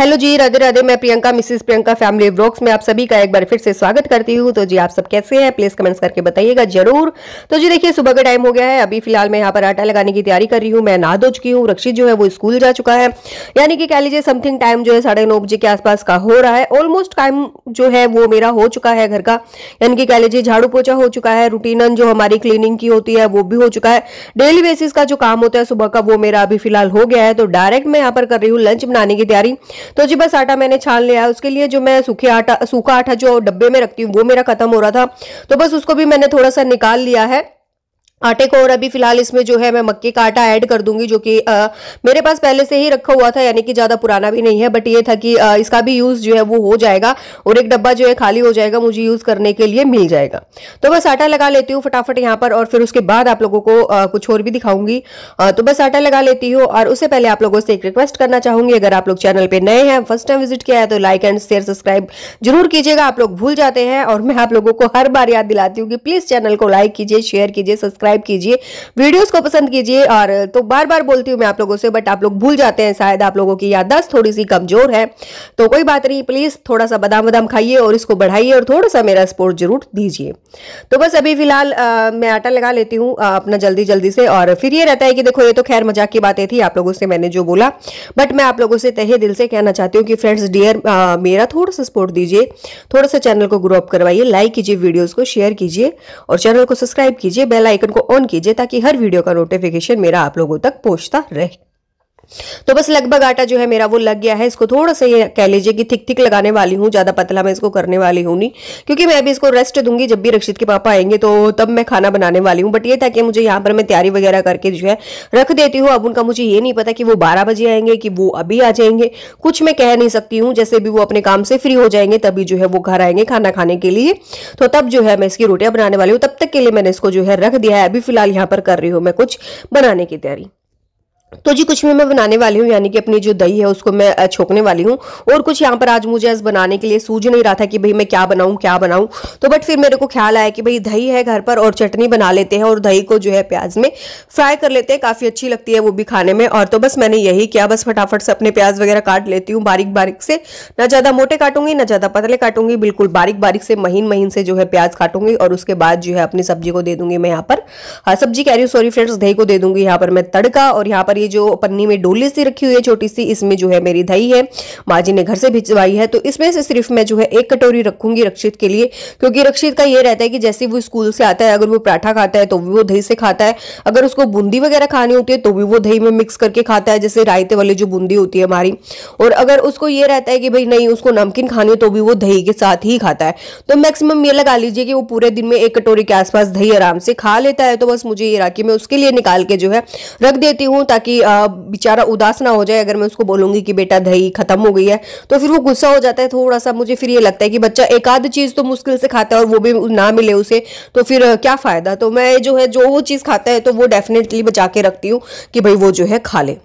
hello जी राधे राधे मैं Priyanka Mrs Priyanka family blogs में आप सभी का एक बार फिर से स्वागत करती हूँ तो जी आप सब कैसे हैं प्लीज कमेंट्स करके बताइएगा जरूर तो जी देखिए सुबह का टाइम हो गया है अभी फिलहाल मैं यहाँ पर आटा लगाने की तैयारी कर रही हूँ मैं नहा धो चुकी हूँ रक्षित जो है वो स्कूल जा चुका है यानी कि कह लीजिए समथिंग टाइम जो है साढ़े नौ बजे के आसपास का हो रहा है ऑलमोस्ट टाइम जो है वो मेरा हो चुका है घर का यानी कि कह लीजिए झाड़ू पोछा हो चुका है रूटीनन जो हमारी क्लीनिंग की होती है वो भी हो चुका है डेली बेसिस का जो काम होता है सुबह का वो मेरा अभी फिलहाल हो गया है तो डायरेक्ट मैं यहाँ पर कर रही हूँ लंच बनाने की तैयारी तो जी बस आटा मैंने छान लिया उसके लिए जो मैं सूखे आटा सूखा आटा जो डब्बे में रखती हूँ वो मेरा खत्म हो रहा था तो बस उसको भी मैंने थोड़ा सा निकाल लिया है आटे को और अभी फिलहाल इसमें जो है मैं मक्के का आटा ऐड कर दूंगी जो कि मेरे पास पहले से ही रखा हुआ था यानी कि ज़्यादा पुराना भी नहीं है बट ये था कि आ, इसका भी यूज़ जो है वो हो जाएगा और एक डब्बा जो है खाली हो जाएगा मुझे यूज़ करने के लिए मिल जाएगा तो बस आटा लगा लेती हूँ फटाफट यहाँ पर और फिर उसके बाद आप लोगों को आ, कुछ और भी दिखाऊंगी तो बस आटा लगा लेती हूँ और उससे पहले आप लोगों से एक रिक्वेस्ट करना चाहूंगी अगर आप लोग चैनल पर नए हैं फर्स्ट टाइम विजिट किया है तो लाइक एंड शेयर सब्सक्राइब जरूर कीजिएगा आप लोग भूल जाते हैं और मैं आप लोगों को हर बार याद दिलाती हूँ कि प्लीज़ चैनल को लाइक कीजिए शेयर कीजिए सब्सक्राइब सब्सक्राइब कीजिए वीडियोस को पसंद कीजिए और तो बार बार बोलती हूँ मैं आप लोगों से बट आप लोग भूल जाते हैं शायद आप लोगों की याददाश्त थोड़ी सी कमजोर है तो कोई बात नहीं प्लीज़ थोड़ा सा बदाम बदाम खाइए और इसको बढ़ाइए और थोड़ा सा मेरा सपोर्ट जरूर दीजिए तो बस अभी फिलहाल मैं आटा लगा लेती हूँ अपना जल्दी जल्दी से और फिर ये रहता है कि देखो ये तो खैर मजाक की बातें थी आप लोगों से मैंने जो बोला बट मैं आप लोगों से तहे दिल से कहना चाहती हूँ कि फ्रेंड्स डियर मेरा थोड़ा सा सपोर्ट दीजिए थोड़ा सा चैनल को ग्रो अप करवाइए लाइक कीजिए वीडियोस को शेयर कीजिए और चैनल को सब्सक्राइब कीजिए बेल आइकन को को ऑन कीजिए ताकि हर वीडियो का नोटिफिकेशन मेरा आप लोगों तक पहुंचता रहे तो बस लगभग आटा जो है मेरा वो लग गया है इसको थोड़ा सा ये कह लीजिए कि थिक थिक लगाने वाली हूँ ज़्यादा पतला मैं इसको करने वाली हूँ नहीं क्योंकि मैं अभी इसको रेस्ट दूंगी जब भी रक्षित के पापा आएंगे तो तब मैं खाना बनाने वाली हूँ बट ये था कि मुझे यहाँ पर मैं तैयारी वगैरह करके जो है रख देती हूँ अब उनका मुझे ये नहीं पता कि वो बारह बजे आएंगे कि वो अभी आ जाएंगे कुछ मैं कह नहीं सकती हूँ जैसे भी वो अपने काम से फ्री हो जाएंगे तभी जो है वो घर आएंगे खाना खाने के लिए तो तब जो है मैं इसकी रोटियां बनाने वाली हूँ तब तक के लिए मैंने इसको जो है रख दिया है अभी फिलहाल यहाँ पर कर रही हूँ मैं कुछ बनाने की तैयारी तो जी कुछ भी मैं बनाने वाली हूँ यानी कि अपनी जो दही है उसको मैं छोकने वाली हूँ और कुछ यहाँ पर आज मुझे आज बनाने के लिए सूझ नहीं रहा था कि भाई मैं क्या बनाऊँ क्या बनाऊँ तो बट फिर मेरे को ख्याल आया कि भाई दही है घर पर और चटनी बना लेते हैं और दही को जो है प्याज में फ्राई कर लेते हैं काफ़ी अच्छी लगती है वो भी खाने में और तो बस मैंने यही किया बस फटाफट से अपने प्याज वगैरह काट लेती हूँ बारीक बारीक से ना ज़्यादा मोटे काटूंगी ना ज़्यादा पतले काटूंगी बिल्कुल बारीक बारीक से महीन महीन से जो है प्याज काटूंगी और उसके बाद जो है अपनी सब्जी को दे दूंगी मैं यहाँ पर हाँ, सब्जी कह रही हूँ सॉरी फ्रेंड्स दही को दे दूंगी यहाँ पर मैं तड़का और यहाँ पर ये जो पन्नी में डोली सी रखी हुई है छोटी सी इसमें जो है मेरी दही है माँ जी ने घर से भिजवाई है तो इसमें से सिर्फ मैं जो है एक कटोरी रखूंगी रक्षित के लिए क्योंकि रक्षित का ये रहता है कि जैसे वो स्कूल से आता है अगर वो पराठा खाता है तो वो दही से खाता है अगर उसको बूंदी वगैरह खानी होती है तो भी वो दही में मिक्स करके खाता है जैसे रायते वाली जो बूंदी होती है हमारी और अगर उसको ये रहता है कि भाई नहीं उसको नमकीन खानी हो तो भी वो दही के साथ ही खाता है तो मैक्सिमम ये लगा लीजिए कि वो पूरे दिन में एक कटोरी के आसपास दही आराम से खा लेता है तो बस मुझे ये राखी मैं उसके लिए निकाल के जो है रख देती हूँ ताकि कि बेचारा उदास ना हो जाए अगर मैं उसको बोलूंगी कि बेटा दही खत्म हो गई है तो फिर वो गुस्सा हो जाता है थोड़ा सा मुझे फिर ये लगता है कि बच्चा एक आध चीज़ तो मुश्किल से खाता है और वो भी ना मिले उसे तो फिर क्या फ़ायदा तो मैं जो है जो वो चीज़ खाता है तो वो डेफिनेटली बचा के रखती हूँ कि भाई वो जो है खा ले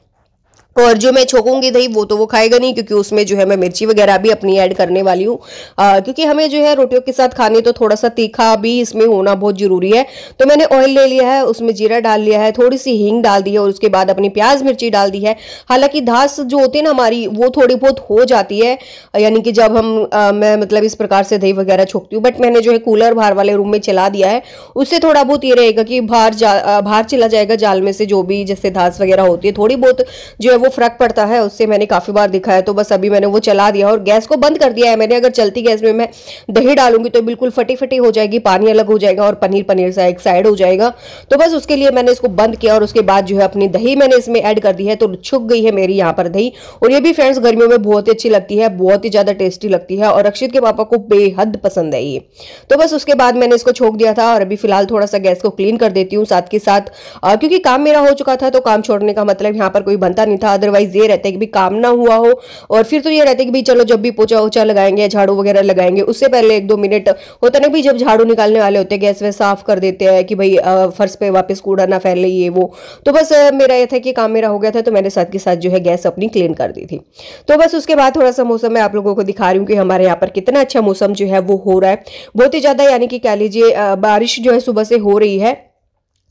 और जो मैं छोकूंगी दही वो तो वो खाएगा नहीं क्योंकि उसमें जो है मैं मिर्ची वगैरह भी अपनी ऐड करने वाली हूँ क्योंकि हमें जो है रोटियों के साथ खाने तो थोड़ा सा तीखा भी इसमें होना बहुत ज़रूरी है तो मैंने ऑयल ले लिया है उसमें जीरा डाल लिया है थोड़ी सी हींग डाल दी है और उसके बाद अपनी प्याज मिर्ची डाल दी है हालांकि धास जो होती है ना हमारी वो थोड़ी बहुत हो जाती है यानी कि जब हम आ, मैं मतलब इस प्रकार से दही वगैरह छोकती हूँ बट मैंने जो है कूलर बाहर वाले रूम में चला दिया है उससे थोड़ा बहुत ये रहेगा कि बाहर बाहर चला जाएगा जाल में से जो भी जैसे धास वगैरह होती है थोड़ी बहुत जो है वो फर्क पड़ता है उससे मैंने काफ़ी बार दिखा है तो बस अभी मैंने वो चला दिया और गैस को बंद कर दिया है मैंने अगर चलती गैस में मैं दही डालूंगी तो बिल्कुल फटी फटी हो जाएगी पानी अलग हो जाएगा और पनीर पनीर सा एक साइड हो जाएगा तो बस उसके लिए मैंने इसको बंद किया और उसके बाद जो है अपनी दही मैंने इसमें ऐड कर दी है तो छुक गई है मेरी यहाँ पर दही और ये भी फ्रेंड्स गर्मियों में बहुत ही अच्छी लगती है बहुत ही ज़्यादा टेस्टी लगती है और अक्षित के पापा को बेहद पसंद है ये तो बस उसके बाद मैंने इसको छोक दिया था और अभी फिलहाल थोड़ा सा गैस को क्लीन कर देती हूँ साथ के साथ क्योंकि काम मेरा हो चुका था तो काम छोड़ने का मतलब यहाँ पर कोई बनता नहीं था अदरवाइज ये रहता है कि भी काम ना हुआ हो और फिर तो ये रहता है कि भी चलो जब भी पोचा ओचा लगाएंगे झाड़ू वगैरह लगाएंगे उससे पहले एक दो मिनट होता ना भी जब झाड़ू निकालने वाले होते हैं गैस वैस साफ कर देते हैं कि भाई फर्श पे वापस कूड़ा ना फैले ये वो तो बस मेरा यह था कि काम मेरा हो गया था तो मैंने साथ के साथ जो है गैस अपनी क्लीन कर दी थी तो बस उसके बाद थोड़ा सा मौसम मैं आप लोगों को दिखा रही हूँ कि हमारे यहाँ पर कितना अच्छा मौसम जो है वो हो रहा है बहुत ही ज़्यादा यानी कि कह लीजिए बारिश जो है सुबह से हो रही है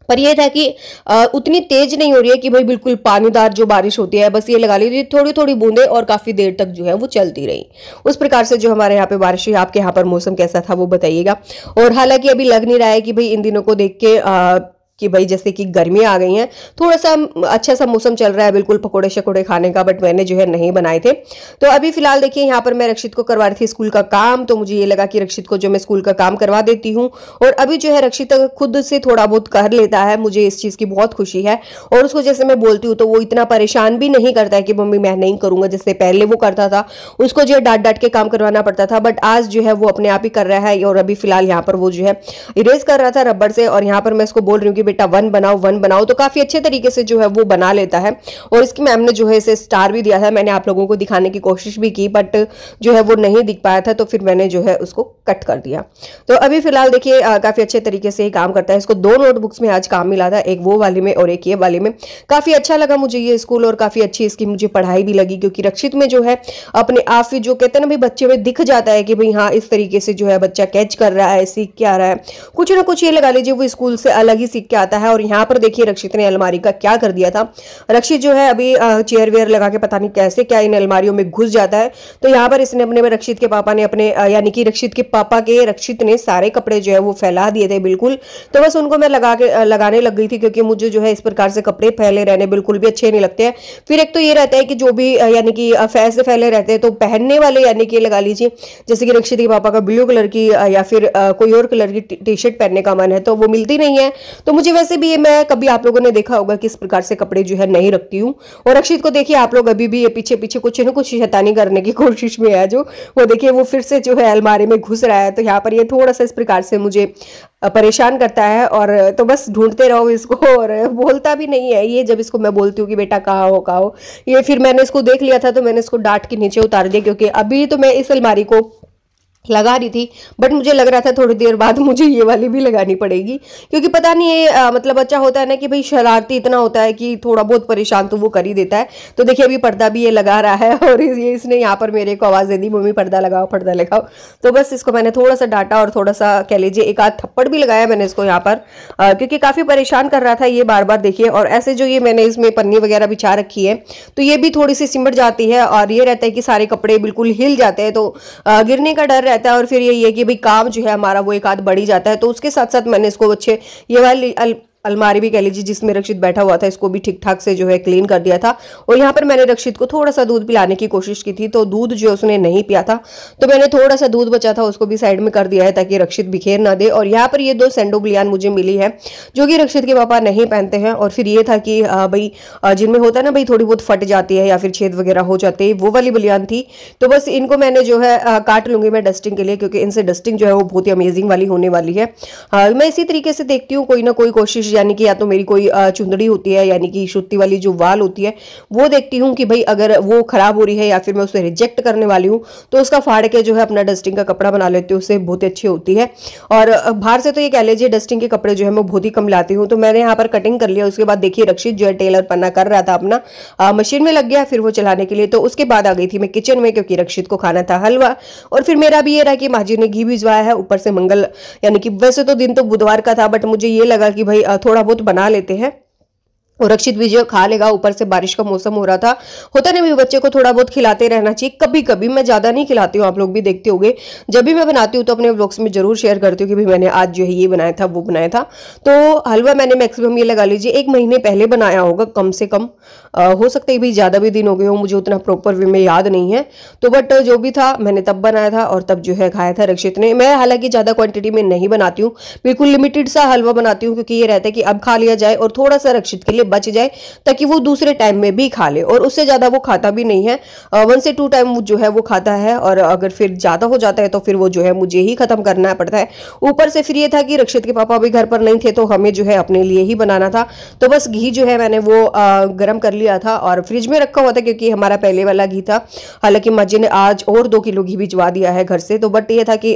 पर यह था कि आ, उतनी तेज नहीं हो रही है कि भाई बिल्कुल पानीदार जो बारिश होती है बस ये लगा लीजिए थोड़ी थोड़ी बूंदें और काफ़ी देर तक जो है वो चलती रही उस प्रकार से जो हमारे यहाँ पे बारिश हुई आपके यहाँ पर मौसम कैसा था वो बताइएगा और हालांकि अभी लग नहीं रहा है कि भाई इन दिनों को देख के आ, कि भाई जैसे कि गर्मी आ गई है थोड़ा सा अच्छा सा मौसम चल रहा है बिल्कुल पकोड़े शकोड़े खाने का बट मैंने जो है नहीं बनाए थे तो अभी फिलहाल देखिए यहाँ पर मैं रक्षित को करवा रही थी स्कूल का काम तो मुझे ये लगा कि रक्षित को जो मैं स्कूल का काम करवा देती हूँ और अभी जो है रक्षित खुद से थोड़ा बहुत कर लेता है मुझे इस चीज़ की बहुत खुशी है और उसको जैसे मैं बोलती हूँ तो वो इतना परेशान भी नहीं करता है कि मम्मी मैं नहीं करूँगा जैसे पहले वो करता था उसको जो है डांट डांट के काम करवाना पड़ता था बट आज जो है वो अपने आप ही कर रहा है और अभी फिलहाल यहाँ पर वो जो है इरेज कर रहा था रबड़ से और यहाँ पर मैं उसको बोल रही हूँ कि बेटा वन बनाओ वन बनाओ तो काफ़ी अच्छे तरीके से जो है वो बना लेता है और इसकी मैम ने जो है इसे स्टार भी दिया था मैंने आप लोगों को दिखाने की कोशिश भी की बट जो है वो नहीं दिख पाया था तो फिर मैंने जो है उसको कट कर दिया तो अभी फिलहाल देखिए काफ़ी अच्छे तरीके से काम करता है इसको दो नोटबुक्स में आज काम मिला था एक वो वाले में और एक ये वाले में काफ़ी अच्छा लगा मुझे ये स्कूल और काफ़ी अच्छी इसकी मुझे पढ़ाई भी लगी क्योंकि रक्षित में जो है अपने आप ही जो कहते हैं ना भाई बच्चे में दिख जाता है कि भाई हाँ इस तरीके से जो है बच्चा कैच कर रहा है सीख क्या रहा है कुछ ना कुछ ये लगा लीजिए वो स्कूल से अलग ही सीख के आता है और यहाँ पर देखिए रक्षित ने अलमारी का क्या कर दिया था रक्षित जो है अभी चेयर वेयर लगा के पता नहीं कैसे क्या इन अलमारियों में घुस जाता है तो यहाँ पर इसने अपने रक्षित के पापा ने अपने यानी कि रक्षित के पापा के रक्षित ने सारे कपड़े जो है वो फैला दिए थे बिल्कुल तो बस उनको मैं लगा के लगाने लग गई थी क्योंकि मुझे जो है इस प्रकार से कपड़े फैले रहने बिल्कुल भी अच्छे नहीं लगते हैं फिर एक तो ये रहता है कि जो भी यानी कि फैस फैले रहते हैं तो पहनने वाले यानी कि लगा लीजिए जैसे कि रक्षित के पापा का ब्लू कलर की या फिर कोई और कलर की टी शर्ट पहनने का मन है तो वो मिलती नहीं है तो मुझे मुझे वैसे भी ये मैं कभी आप लोगों ने देखा होगा कि इस प्रकार से कपड़े जो है नहीं रखती हूँ और अक्षित को देखिए आप लोग अभी भी ये पीछे पीछे कुछ ना कुछ शैतानी करने की कोशिश में है जो वो देखिए वो फिर से जो है अलमारी में घुस रहा है तो यहाँ पर ये थोड़ा सा इस प्रकार से मुझे परेशान करता है और तो बस ढूंढते रहो इसको और बोलता भी नहीं है ये जब इसको मैं बोलती हूँ कि बेटा कहाँ हो कहाँ हो ये फिर मैंने इसको देख लिया था तो मैंने इसको डांट के नीचे उतार दिया क्योंकि अभी तो मैं इस अलमारी को लगा रही थी बट मुझे लग रहा था थोड़ी देर बाद मुझे ये वाली भी लगानी पड़ेगी क्योंकि पता नहीं ये आ, मतलब अच्छा होता है ना कि भाई शरारती इतना होता है कि थोड़ा बहुत परेशान तो वो कर ही देता है तो देखिए अभी पर्दा भी ये लगा रहा है और ये इसने यहाँ पर मेरे को आवाज़ दे दी मम्मी पर्दा लगाओ पर्दा लगाओ तो बस इसको मैंने थोड़ा सा डांटा और थोड़ा सा कह लीजिए एक आध थप्पड़ भी लगाया मैंने इसको यहाँ पर आ, क्योंकि काफ़ी परेशान कर रहा था ये बार बार देखिए और ऐसे जो ये मैंने इसमें पन्नी वगैरह बिछा रखी है तो ये भी थोड़ी सी सिमट जाती है और ये रहता है कि सारे कपड़े बिल्कुल हिल जाते हैं तो गिरने का डर रहता है और फिर ये है कि भाई काम जो है हमारा वो एक आध बढ़ी जाता है तो उसके साथ साथ मैंने इसको अच्छे ये वाली अलमारी भी कह लीजिए जिसमें रक्षित बैठा हुआ था इसको भी ठीक ठाक से जो है क्लीन कर दिया था और यहाँ पर मैंने रक्षित को थोड़ा सा दूध पिलाने की कोशिश की थी तो दूध जो उसने नहीं पिया था तो मैंने थोड़ा सा दूध बचा था उसको भी साइड में कर दिया है ताकि रक्षित बिखेर ना दे और यहाँ पर ये दो सेंडो बलियान मुझे मिली है जो कि रक्षित के पापा नहीं पहनते हैं और फिर ये था कि भाई जिनमें होता है ना भाई थोड़ी बहुत फट जाती है या फिर छेद वगैरह हो जाते वो वाली बलियान थी तो बस इनको मैंने जो है काट लूंगी मैं डस्टिंग के लिए क्योंकि इनसे डस्टिंग जो है वो बहुत ही अमेजिंग वाली होने वाली है मैं इसी तरीके से देखती हूँ कोई ना कोई कोशिश यानी कि या तो मेरी कोई चुंदड़ी होती है यानी कि शुद्धि वाली जो वाल होती है वो देखती हूँ कि भाई अगर वो ख़राब हो रही है या फिर मैं उसे रिजेक्ट करने वाली हूँ तो उसका फाड़ के जो है अपना डस्टिंग का कपड़ा बना लेती हूँ उससे बहुत अच्छी होती है और बाहर से तो ये कह लीजिए डस्टिंग के कपड़े जो है मैं बहुत ही कम लाती हूँ तो मैंने यहाँ पर कटिंग कर लिया उसके बाद देखिए रक्षित जो है टेलर पन्ना कर रहा था अपना मशीन में लग गया फिर वो चलाने के लिए तो उसके बाद आ गई थी मैं किचन में क्योंकि रक्षित को खाना था हलवा और फिर मेरा भी ये रहा कि माजी ने घी भिजवाया है ऊपर से मंगल यानी कि वैसे तो दिन तो बुधवार का था बट मुझे ये लगा कि भाई थोड़ा बहुत बना लेते हैं और रक्षित विजय खा लेगा ऊपर से बारिश का मौसम हो रहा था होता नहीं भी बच्चे को थोड़ा बहुत खिलाते रहना चाहिए कभी कभी मैं ज़्यादा नहीं खिलाती हूँ आप लोग भी देखते होंगे जब भी मैं बनाती हूँ तो अपने ब्लॉग्स में जरूर शेयर करती हूँ कि भाई मैंने आज जो है ये बनाया था वो बनाया था तो हलवा मैंने मैक्सिमम ये लगा लीजिए एक महीने पहले बनाया होगा कम से कम आ, हो सकता है भाई ज़्यादा भी दिन हो गए हो मुझे उतना प्रॉपर वे में याद नहीं है तो बट जो भी था मैंने तब बनाया था और तब जो है खाया था रक्षित ने मैं हालांकि ज़्यादा क्वान्टिटी में नहीं बनाती हूँ बिल्कुल लिमिटेड सा हलवा बनाती हूँ क्योंकि ये रहता है कि अब खा लिया जाए और थोड़ा सा रक्षित के लिए लिए बच जाए ताकि वो दूसरे टाइम में भी खा ले और उससे ज़्यादा वो खाता भी नहीं है वन से टू टाइम जो है वो खाता है और अगर फिर ज़्यादा हो जाता है तो फिर वो जो है मुझे ही ख़त्म करना पड़ता है ऊपर से फिर ये था कि रक्षित के पापा भी घर पर नहीं थे तो हमें जो है अपने लिए ही बनाना था तो बस घी जो है मैंने वो गर्म कर लिया था और फ्रिज में रखा हुआ था क्योंकि हमारा पहले वाला घी था हालांकि माजी ने आज और दो किलो घी भिजवा दिया है घर से तो बट ये था कि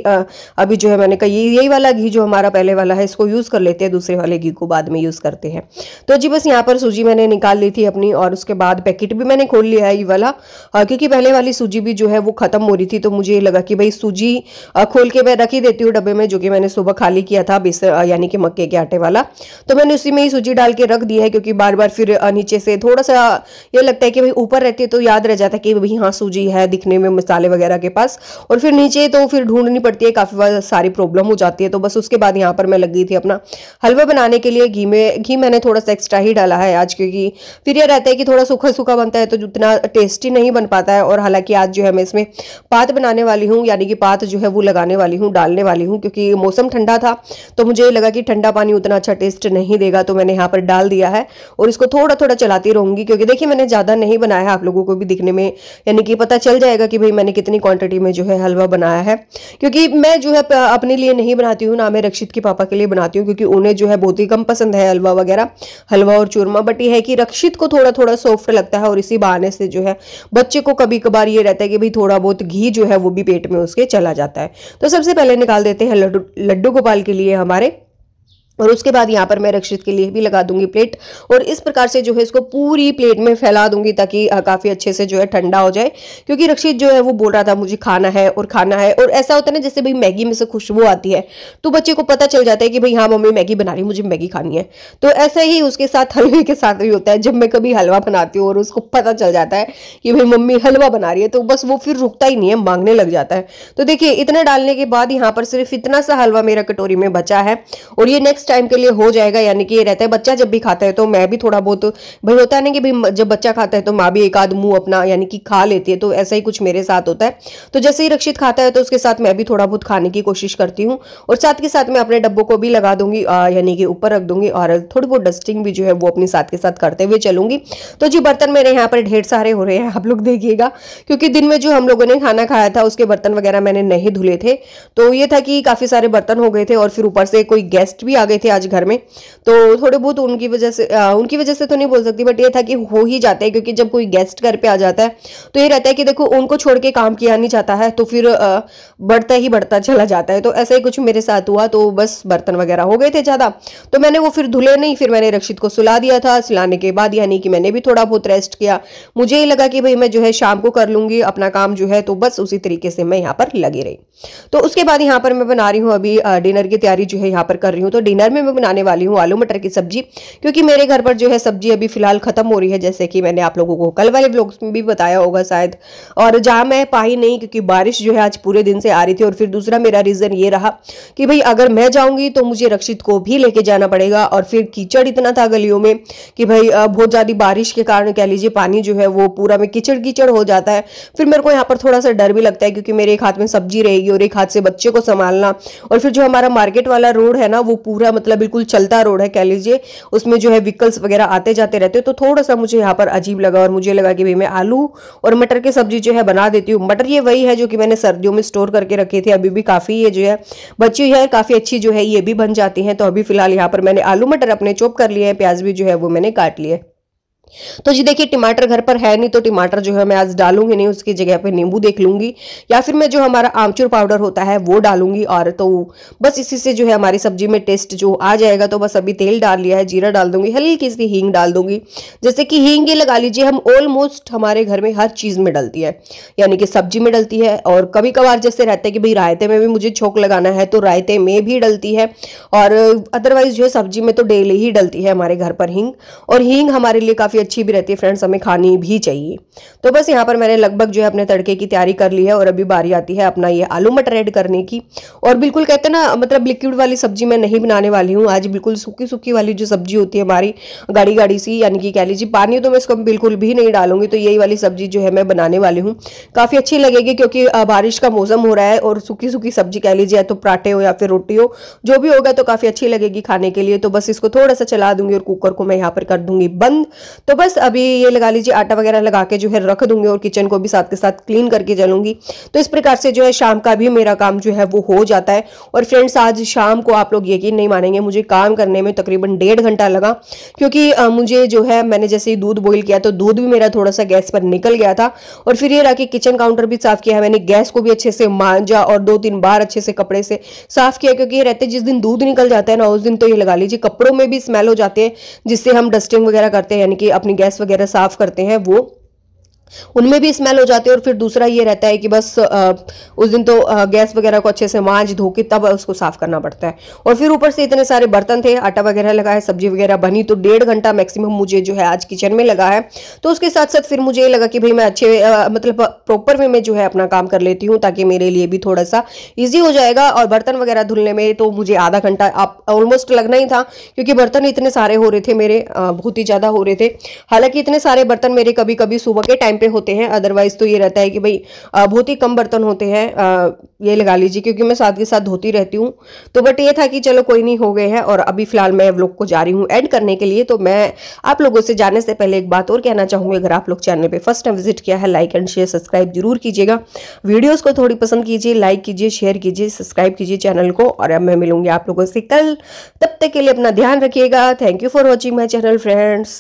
अभी जो है मैंने कहा यही वाला घी जो हमारा पहले वाला है इसको यूज़ कर लेते हैं दूसरे वाले घी को बाद में यूज़ करते हैं तो जी बस यहाँ यहाँ पर सूजी मैंने निकाल ली थी अपनी और उसके बाद पैकेट भी मैंने खोल लिया है ये वाला क्योंकि पहले वाली सूजी भी जो है वो ख़त्म हो रही थी तो मुझे लगा कि भाई सूजी खोल के मैं रख ही देती हूँ डब्बे में जो कि मैंने सुबह खाली किया था बेसर यानी कि मक्के के आटे वाला तो मैंने उसी में ही सूजी डाल के रख दी है क्योंकि बार बार फिर नीचे से थोड़ा सा ये लगता है कि भाई ऊपर रहती है तो याद रह जाता है कि भाई हाँ सूजी है दिखने में मसाले वगैरह के पास और फिर नीचे तो फिर ढूंढनी पड़ती है काफ़ी सारी प्रॉब्लम हो जाती है तो बस उसके बाद यहाँ पर मैं लग गई थी अपना हलवा बनाने के लिए घी में घी मैंने थोड़ा सा एक्स्ट्रा ही डाल डाला है आज क्योंकि फिर यह रहता है कि थोड़ा सूखा सूखा बनता है तो उतना टेस्टी नहीं बन पाता है और हालांकि आज जो है मैं इसमें पात बनाने वाली हूँ यानी कि पात जो है वो लगाने वाली हूँ डालने वाली हूँ क्योंकि मौसम ठंडा था तो मुझे लगा कि ठंडा पानी उतना अच्छा टेस्ट नहीं देगा तो मैंने यहाँ पर डाल दिया है और इसको थोड़ा थोड़ा चलाती रहूंगी क्योंकि देखिए मैंने ज़्यादा नहीं बनाया है आप लोगों को भी दिखने में यानी कि पता चल जाएगा कि भाई मैंने कितनी क्वांटिटी में जो है हलवा बनाया है क्योंकि मैं जो है अपने लिए नहीं बनाती हूँ ना मैं रक्षित के पापा के लिए बनाती हूँ क्योंकि उन्हें जो है बहुत ही कम पसंद है हलवा वगैरह हलवा और चूरमा बट ये है कि रक्षित को थोड़ा थोड़ा सॉफ्ट लगता है और इसी बहाने से जो है बच्चे को कभी कभार ये रहता है कि भाई थोड़ा बहुत घी जो है वो भी पेट में उसके चला जाता है तो सबसे पहले निकाल देते हैं लड्डू लड्डू गोपाल के लिए हमारे और उसके बाद यहाँ पर मैं रक्षित के लिए भी लगा दूंगी प्लेट और इस प्रकार से जो है इसको पूरी प्लेट में फैला दूंगी ताकि काफ़ी अच्छे से जो है ठंडा हो जाए क्योंकि रक्षित जो है वो बोल रहा था मुझे खाना है और खाना है और ऐसा होता है ना जैसे भाई मैगी में से खुशबू आती है तो बच्चे को पता चल जाता है कि भाई हाँ मम्मी मैगी बना रही मुझे मैगी खानी है तो ऐसा ही उसके साथ हलवे के साथ भी होता है जब मैं कभी हलवा बनाती हूँ और उसको पता चल जाता है कि भाई मम्मी हलवा बना रही है तो बस वो फिर रुकता ही नहीं है मांगने लग जाता है तो देखिए इतना डालने के बाद यहाँ पर सिर्फ इतना सा हलवा मेरा कटोरी में बचा है और ये नेक्स्ट टाइम के लिए हो जाएगा यानी कि ये रहता है बच्चा जब भी खाता है तो मैं भी थोड़ा बहुत भाई होता है ना कि भाई जब बच्चा खाता है तो माँ भी एक आध मुंह अपना यानी कि खा लेती है तो ऐसा ही कुछ मेरे साथ होता है तो जैसे ही रक्षित खाता है तो उसके साथ मैं भी थोड़ा बहुत खाने की कोशिश करती हूँ और साथ के साथ मैं अपने डब्बों को भी लगा दूंगी यानी कि ऊपर रख दूंगी और थोड़ी बहुत डस्टिंग भी जो है वो अपने साथ के साथ करते हुए चलूंगी तो जी बर्तन मेरे यहाँ पर ढेर सारे हो रहे हैं आप लोग देखिएगा क्योंकि दिन में जो हम लोगों ने खाना खाया था उसके बर्तन वगैरह मैंने नहीं धुले थे तो ये था कि काफ़ी सारे बर्तन हो गए थे और फिर ऊपर से कोई गेस्ट भी आ गए नहीं थे आज घर में तो थोड़े बहुत उनकी वजह से आ, उनकी वजह से तो नहीं बोल सकती बट ये था कि हो ही जाता है क्योंकि जब कोई गेस्ट घर पे आ जाता है तो ये रहता है कि देखो उनको छोड़ के काम किया नहीं जाता है तो फिर आ, बढ़ता ही बढ़ता चला जाता है तो ऐसा ही कुछ मेरे साथ हुआ तो बस बर्तन वगैरह हो गए थे ज़्यादा तो मैंने वो फिर धुले नहीं फिर मैंने रक्षित को सुला दिया था सुलाने के बाद यानी कि मैंने भी थोड़ा बहुत रेस्ट किया मुझे ये लगा कि भाई मैं जो है शाम को कर लूंगी अपना काम जो है तो बस उसी तरीके से मैं यहाँ पर लगी रही तो उसके बाद यहाँ पर मैं बना रही हूँ अभी डिनर की तैयारी जो है यहाँ पर कर रही हूँ तो डिनर घर में मैं बनाने वाली हूँ आलू मटर की सब्जी क्योंकि मेरे घर पर जो है सब्जी अभी फिलहाल ख़त्म हो रही है जैसे कि मैंने आप लोगों को कल वाले ब्लॉग्स में भी बताया होगा शायद और जहाँ मैं पाई नहीं क्योंकि बारिश जो है आज पूरे दिन से आ रही थी और फिर दूसरा मेरा रीज़न ये रहा कि भाई अगर मैं जाऊँगी तो मुझे रक्षित को भी लेके जाना पड़ेगा और फिर कीचड़ इतना था गलियों में कि भाई बहुत ज़्यादा बारिश के कारण कह लीजिए पानी जो है वो पूरा में कीचड़ कीचड़ हो जाता है फिर मेरे को यहाँ पर थोड़ा सा डर भी लगता है क्योंकि मेरे एक हाथ में सब्जी रहेगी और एक हाथ से बच्चे को संभालना और फिर जो हमारा मार्केट वाला रोड है ना वो पूरा मतलब बिल्कुल चलता रोड है कह लीजिए उसमें जो है व्हीकल्स वगैरह आते जाते रहते तो थोड़ा सा मुझे यहाँ पर अजीब लगा और मुझे लगा कि भाई मैं आलू और मटर की सब्जी जो है बना देती हूँ मटर ये वही है जो कि मैंने सर्दियों में स्टोर करके रखी थी अभी भी काफ़ी ये जो है बची हुई है काफ़ी अच्छी जो है ये भी बन जाती है तो अभी फिलहाल यहाँ पर मैंने आलू मटर अपने चोप कर लिए हैं प्याज भी जो है वो मैंने काट लिए तो जी देखिए टमाटर घर पर है नहीं तो टमाटर जो है मैं आज डालूंगी नहीं उसकी जगह पे नींबू देख लूंगी या फिर मैं जो हमारा आमचूर पाउडर होता है वो डालूंगी और तो बस इसी से जो है हमारी सब्जी में टेस्ट जो आ जाएगा तो बस अभी तेल डाल लिया है जीरा डाल दूंगी हल्की सी हींग डाल दूंगी जैसे कि हींग ये लगा लीजिए हम ऑलमोस्ट हमारे घर में हर चीज़ में डलती है यानी कि सब्जी में डलती है और कभी कभार जैसे रहता है कि भाई रायते में भी मुझे छोंक लगाना है तो रायते में भी डलती है और अदरवाइज जो है सब्जी में तो डेली ही डलती है हमारे घर पर हींग और हींग हमारे लिए काफ़ी काफ़ी अच्छी भी रहती है फ्रेंड्स हमें खानी भी चाहिए तो बस यहाँ पर मैंने लगभग जो है अपने तड़के की तैयारी कर ली है और अभी बारी आती है अपना ये आलू मटर ऐड करने की और बिल्कुल कहते हैं ना मतलब लिक्विड वाली सब्जी मैं नहीं बनाने वाली हूँ आज बिल्कुल सूखी सूखी वाली जो सब्जी होती है हमारी गाड़ी गाड़ी सी यानी कि कह लीजिए पानी तो मैं इसको बिल्कुल भी नहीं डालूंगी तो यही वाली सब्जी जो है मैं बनाने वाली हूँ काफ़ी अच्छी लगेगी क्योंकि बारिश का मौसम हो रहा है और सूखी सूखी सब्जी कह लीजिए तो पराठे हो या फिर रोटी हो जो भी होगा तो काफ़ी अच्छी लगेगी खाने के लिए तो बस इसको थोड़ा सा चला दूंगी और कुकर को मैं यहाँ पर कर दूंगी बंद तो बस अभी ये लगा लीजिए आटा वगैरह लगा के जो है रख दूंगी और किचन को भी साथ के साथ क्लीन करके चलूंगी तो इस प्रकार से जो है शाम का भी मेरा काम जो है वो हो जाता है और फ्रेंड्स आज शाम को आप लोग यकीन नहीं मानेंगे मुझे काम करने में तकरीबन डेढ़ घंटा लगा क्योंकि मुझे जो है मैंने जैसे ही दूध बॉइल किया तो दूध भी मेरा थोड़ा सा गैस पर निकल गया था और फिर ये रहा कि किचन काउंटर भी साफ किया है मैंने गैस को भी अच्छे से मांझा और दो तीन बार अच्छे से कपड़े से साफ किया क्योंकि ये रहते जिस दिन दूध निकल जाता है ना उस दिन तो ये लगा लीजिए कपड़ों में भी स्मेल हो जाते हैं जिससे हम डस्टिंग वगैरह करते हैं यानी कि अपनी गैस वगैरह साफ़ करते हैं वो उनमें भी स्मेल हो जाती है और फिर दूसरा ये रहता है कि बस आ, उस दिन तो आ, गैस वगैरह को अच्छे से मांझ धो के तब उसको साफ करना पड़ता है और फिर ऊपर से इतने सारे बर्तन थे आटा वगैरह लगा है सब्जी वगैरह बनी तो डेढ़ घंटा मैक्सिमम मुझे जो है आज किचन में लगा है तो उसके साथ साथ फिर मुझे ये लगा कि भाई मैं अच्छे आ, मतलब प्रॉपर वे में जो है अपना काम कर लेती हूँ ताकि मेरे लिए भी थोड़ा सा ईजी हो जाएगा और बर्तन वगैरह धुलने में तो मुझे आधा घंटा ऑलमोस्ट लगना ही था क्योंकि बर्तन इतने सारे हो रहे थे मेरे बहुत ही ज़्यादा हो रहे थे हालांकि इतने सारे बर्तन मेरे कभी कभी सुबह के टाइम टाइम पे होते हैं अदरवाइज तो ये रहता है कि भाई बहुत ही कम बर्तन होते हैं ये लगा लीजिए क्योंकि मैं साथ के साथ धोती रहती हूँ तो बट ये था कि चलो कोई नहीं हो गए हैं और अभी फिलहाल मैं व्लॉग को जा रही हूँ एड करने के लिए तो मैं आप लोगों से जाने से पहले एक बात और कहना चाहूँगी अगर आप लोग चैनल पर फर्स्ट टाइम विजिट किया है लाइक एंड शेयर सब्सक्राइब जरूर कीजिएगा वीडियोज़ को थोड़ी पसंद कीजिए लाइक कीजिए शेयर कीजिए सब्सक्राइब कीजिए चैनल को और अब मैं मिलूंगी आप लोगों से कल तब तक के लिए अपना ध्यान रखिएगा thank you for watching my channel friends